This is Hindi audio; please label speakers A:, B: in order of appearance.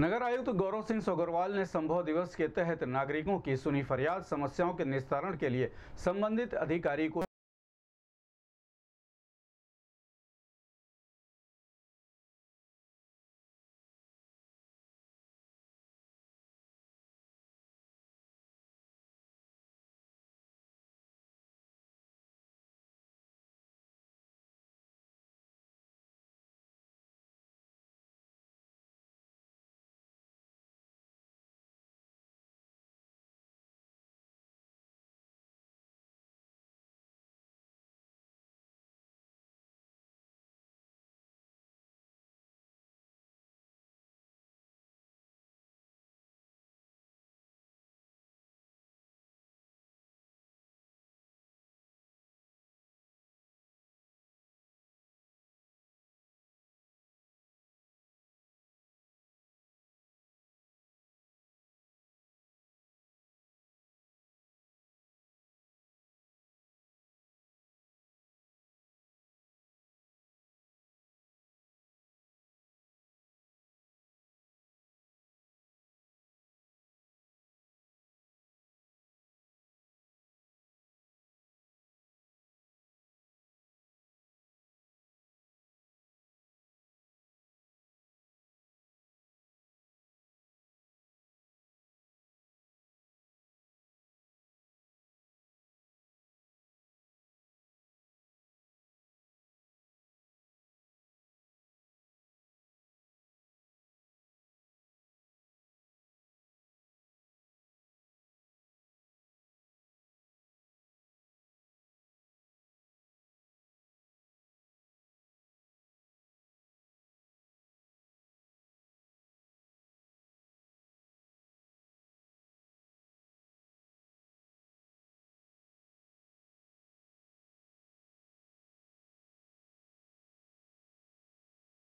A: नगर आयुक्त गौरव सिंह सोगरवाल ने संभव दिवस के तहत नागरिकों की सुनी फरियाद समस्याओं के निस्तारण के लिए संबंधित अधिकारी को